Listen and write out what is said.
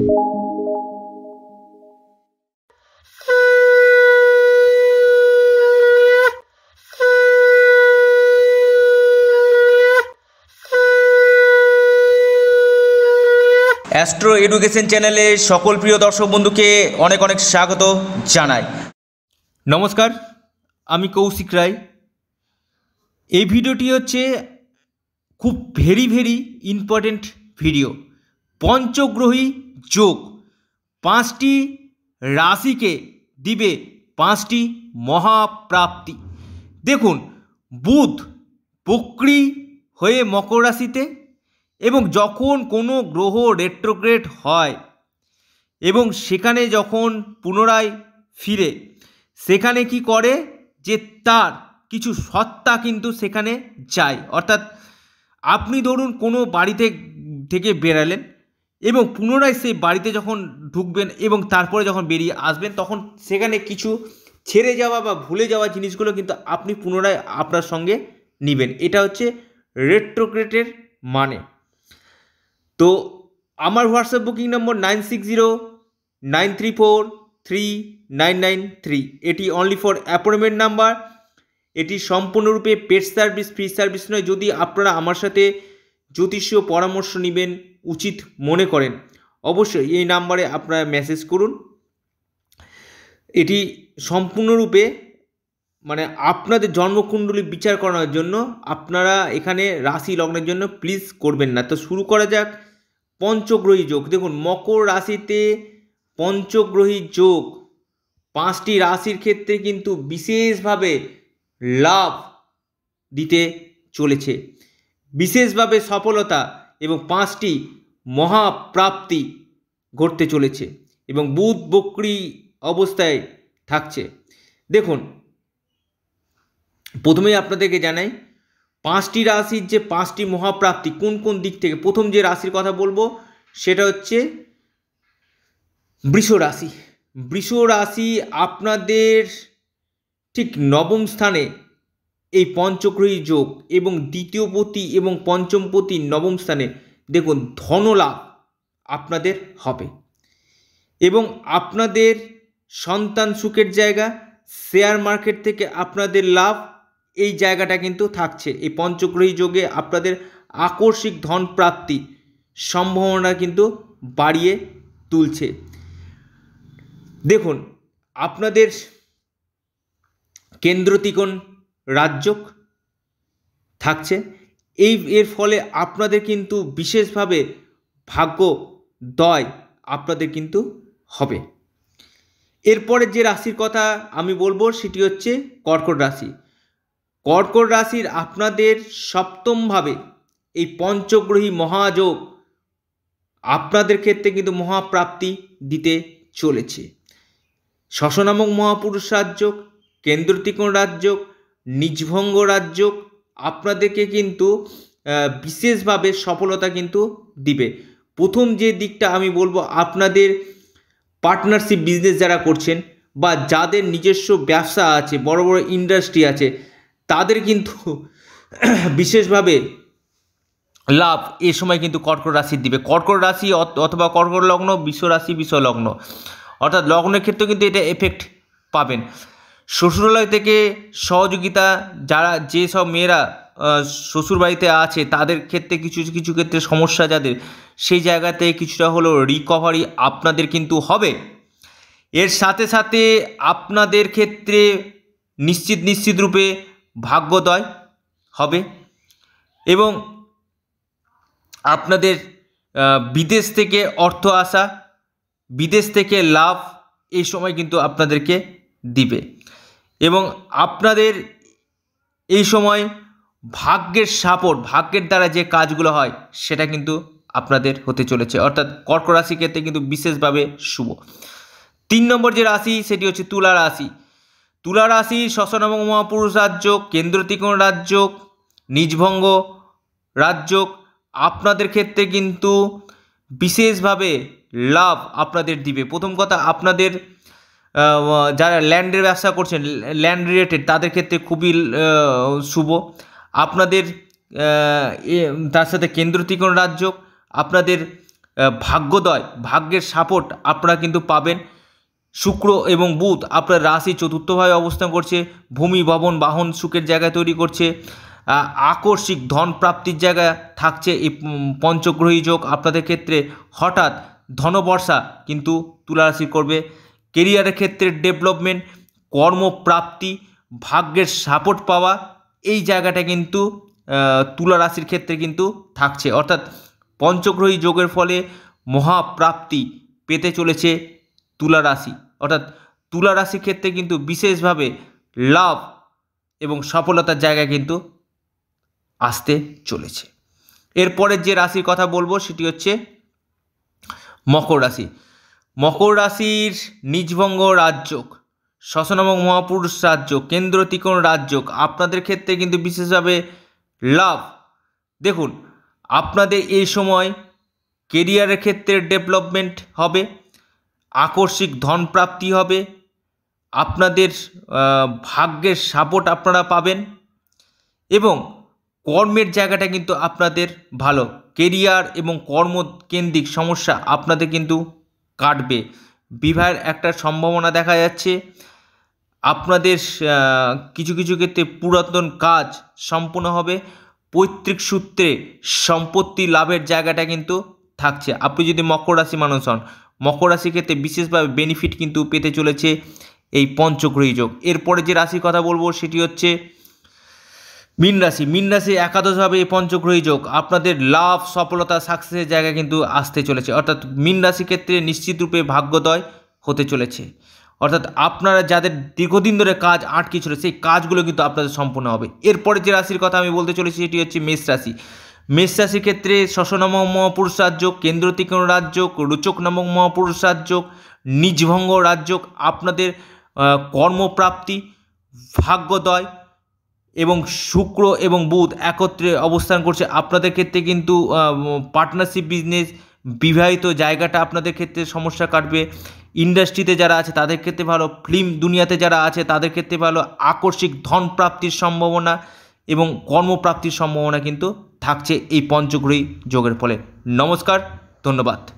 astro education চ্যানেলে সকল প্রিয় দর্শক বন্ধুকে অনেক অনেক স্বাগত জানাই নমস্কার আমি কৌশিক রায় এই ভিডিওটি হচ্ছে খুব ভেরি ভেরি ইম্পর্টেন্ট ভিডিও পঞ্চগ্রহী যোগ পাঁচটি রাশিকে দিবে পাঁচটি মহাপ্রাপ্তি দেখুন বুধ বক্রি হয়ে মকর রাশিতে এবং যখন কোনো গ্রহ রেট্রোগ্রেড হয় এবং সেখানে যখন পুনরায় ফিরে সেখানে কি করে যে তার কিছু সত্তা কিন্তু সেখানে যায় অর্থাৎ আপনি ধরুন কোনো বাড়িতে থেকে বেরালেন এবং পুনরায় সেই বাড়িতে যখন ঢুকবেন এবং তারপরে যখন বেরিয়ে আসবেন তখন সেখানে কিছু ছেড়ে যাওয়া বা ভুলে যাওয়া জিনিসগুলো কিন্তু আপনি পুনরায় আপনার সঙ্গে নেবেন এটা হচ্ছে রেট্রোক্রেটের মানে তো আমার WhatsApp booking number nine six zero nine three four three nine nine three এটি অনলি ফর অ্যাপয়েন্টমেন্ট নাম্বার এটি সম্পূর্ণরূপে পেড সার্ভিস ফ্রি সার্ভিস নয় যদি আপনারা আমার সাথে জ্যোতিষীয় পরামর্শ নেবেন উচিত মনে করেন অবশ্যই এই নাম্বারে আপনারা মেসেজ করুন এটি সম্পূর্ণরূপে মানে আপনাদের জন্মকুণ্ডলী বিচার করানোর জন্য আপনারা এখানে রাশি লগ্নের জন্য প্লিজ করবেন না তো শুরু করা যাক পঞ্চগ্রহী যোগ দেখুন মকর রাশিতে পঞ্চগ্রহী যোগ পাঁচটি রাশির ক্ষেত্রে কিন্তু বিশেষভাবে লাভ দিতে চলেছে বিশেষভাবে সফলতা এবং পাঁচটি মহাপ্রাপ্তি ঘটতে চলেছে এবং বুধ বকরি অবস্থায় থাকছে দেখুন প্রথমেই আপনাদেরকে জানাই পাঁচটি রাশির যে পাঁচটি মহাপ্রাপ্তি কোন কোন দিক থেকে প্রথম যে রাশির কথা বলবো সেটা হচ্ছে বৃষ রাশি বৃষ রাশি আপনাদের ঠিক নবম স্থানে এই পঞ্চগ্রহী যোগ এবং দ্বিতীয়পতি এবং পঞ্চমপতি নবম স্থানে দেখুন ধনলাভ আপনাদের হবে এবং আপনাদের সন্তান সুখের জায়গা শেয়ার মার্কেট থেকে আপনাদের লাভ এই জায়গাটা কিন্তু থাকছে এই পঞ্চগ্রহী যোগে আপনাদের আকস্মিক ধন প্রাপ্তি সম্ভাবনা কিন্তু বাড়িয়ে তুলছে দেখুন আপনাদের কেন্দ্রতিকোণ রাজ্যক থাকছে এই এর ফলে আপনাদের কিন্তু বিশেষভাবে ভাগ্য দয় আপনাদের কিন্তু হবে এরপরে যে রাশির কথা আমি বলবো সেটি হচ্ছে কর্কট রাশি কর্কট রাশির আপনাদের সপ্তমভাবে এই পঞ্চগ্রহী মহাযোগ আপনাদের ক্ষেত্রে কিন্তু মহাপ্রাপ্তি দিতে চলেছে শশনামক মহাপুরুষ রাজ্য কেন্দ্রতিকোণ রাজ্য নিজভঙ্গ রাজ্য আপনাদেরকে কিন্তু বিশেষভাবে সফলতা কিন্তু দিবে প্রথম যে দিকটা আমি বলবো আপনাদের পার্টনারশিপ বিজনেস যারা করছেন বা যাদের নিজস্ব ব্যবসা আছে বড় বড় ইন্ডাস্ট্রি আছে তাদের কিন্তু বিশেষভাবে লাভ এ সময় কিন্তু কর্কট রাশি দিবে কর্কট রাশি অথবা কর্কট লগ্ন বিশ্ব রাশি বিশ্ব লগ্ন অর্থাৎ লগ্নের ক্ষেত্রে কিন্তু এটা এফেক্ট পাবেন শ্বশুরালয় থেকে সহযোগিতা যারা যেসব মেয়েরা শ্বশুরবাড়িতে আছে তাদের ক্ষেত্রে কিছু কিছু ক্ষেত্রে সমস্যা যাদের সেই জায়গাতে কিছুটা হলো রিকভারি আপনাদের কিন্তু হবে এর সাথে সাথে আপনাদের ক্ষেত্রে নিশ্চিত নিশ্চিত রূপে ভাগ্যোদয় হবে এবং আপনাদের বিদেশ থেকে অর্থ আসা বিদেশ থেকে লাভ এই সময় কিন্তু আপনাদেরকে দিবে এবং আপনাদের এই সময় ভাগ্যের সাপোর্ট ভাগ্যের দ্বারা যে কাজগুলো হয় সেটা কিন্তু আপনাদের হতে চলেছে অর্থাৎ কর্ক রাশি ক্ষেত্রে কিন্তু বিশেষভাবে শুভ তিন নম্বর যে রাশি সেটি হচ্ছে তুলা রাশি তুলা রাশি এবং মহাপুরুষ রাজ্য কেন্দ্র ত্রিকোণ রাজ্য নিজভঙ্গ রাজ্য আপনাদের ক্ষেত্রে কিন্তু বিশেষভাবে লাভ আপনাদের দিবে প্রথম কথা আপনাদের যারা ল্যান্ডের ব্যবসা করছেন ল্যান্ড রিলেটেড তাদের ক্ষেত্রে খুবই শুভ আপনাদের তার সাথে কেন্দ্র ত্রিকোণ রাজ্য আপনাদের ভাগ্যদয় ভাগ্যের সাপোর্ট আপনারা কিন্তু পাবেন শুক্র এবং বুধ আপনার রাশি চতুর্থভাবে অবস্থান করছে ভূমি ভবন বাহন সুখের জায়গায় তৈরি করছে আকস্মিক ধন প্রাপ্তির জায়গা থাকছে এই পঞ্চগ্রহী যোগ আপনাদের ক্ষেত্রে হঠাৎ ধনবর্ষা কিন্তু তুলারাশি করবে কেরিয়ারের ক্ষেত্রে ডেভেলপমেন্ট কর্মপ্রাপ্তি ভাগ্যের সাপোর্ট পাওয়া এই জায়গাটা কিন্তু তুলা রাশির ক্ষেত্রে কিন্তু থাকছে অর্থাৎ পঞ্চগ্রহী যোগের ফলে মহাপ্রাপ্তি পেতে চলেছে তুলা রাশি অর্থাৎ তুলা রাশির ক্ষেত্রে কিন্তু বিশেষভাবে লাভ এবং সফলতার জায়গা কিন্তু আসতে চলেছে এরপরের যে রাশির কথা বলবো সেটি হচ্ছে মকর রাশি মকর রাশির নিজভঙ্গ রাজযোগ শশনমক মহাপুরুষ রাজযোগ কেন্দ্র তিকোণ রাজযোগ আপনাদের ক্ষেত্রে কিন্তু বিশেষভাবে লাভ দেখুন আপনাদের এই সময় কেরিয়ারের ক্ষেত্রে ডেভেলপমেন্ট হবে আকস্মিক ধন প্রাপ্তি হবে আপনাদের ভাগ্যের সাপোর্ট আপনারা পাবেন এবং কর্মের জায়গাটা কিন্তু আপনাদের ভালো কেরিয়ার এবং কর্মকেন্দ্রিক সমস্যা আপনাদের কিন্তু কাটবে বিবাহের একটা সম্ভাবনা দেখা যাচ্ছে আপনাদের কিছু কিছু ক্ষেত্রে পুরাতন কাজ সম্পূর্ণ হবে পৈতৃক সূত্রে সম্পত্তি লাভের জায়গাটা কিন্তু থাকছে আপনি যদি মকর রাশি মানুষ হন মকর রাশির ক্ষেত্রে বিশেষভাবে বেনিফিট কিন্তু পেতে চলেছে এই পঞ্চগ্রহী যোগ এরপরে যে রাশির কথা বলবো সেটি হচ্ছে মিন রাশি মিন রাশি একাদশভাবে পঞ্চগ্রহী যোগ আপনাদের লাভ সফলতা সাকসেসের জায়গা কিন্তু আসতে চলেছে অর্থাৎ মিন রাশি ক্ষেত্রে নিশ্চিতরূপে ভাগ্যদয় ভাগ্যোদয় হতে চলেছে অর্থাৎ আপনারা যাদের দীর্ঘদিন ধরে কাজ আটকে ছিল সেই কাজগুলো কিন্তু আপনাদের সম্পূর্ণ হবে এরপরে যে রাশির কথা আমি বলতে চলেছি সেটি হচ্ছে মেষ রাশি মেষ রাশির ক্ষেত্রে শশনম মহাপুরুষ রাজ্য কেন্দ্র তিকোণ রোচক রুচক নামক মহাপুরুষ রাজ্য নিজভঙ্গ রাজ্য আপনাদের কর্মপ্রাপ্তি ভাগ্যোদয় এবং শুক্র এবং বুধ একত্রে অবস্থান করছে আপনাদের ক্ষেত্রে কিন্তু পার্টনারশিপ বিজনেস বিবাহিত জায়গাটা আপনাদের ক্ষেত্রে সমস্যা কাটবে ইন্ডাস্ট্রিতে যারা আছে তাদের ক্ষেত্রে ভালো ফিল্ম দুনিয়াতে যারা আছে তাদের ক্ষেত্রে ভালো আকস্মিক ধন প্রাপ্তির সম্ভাবনা এবং কর্মপ্রাপ্তির সম্ভাবনা কিন্তু থাকছে এই পঞ্চগ্রহী যোগের ফলে নমস্কার ধন্যবাদ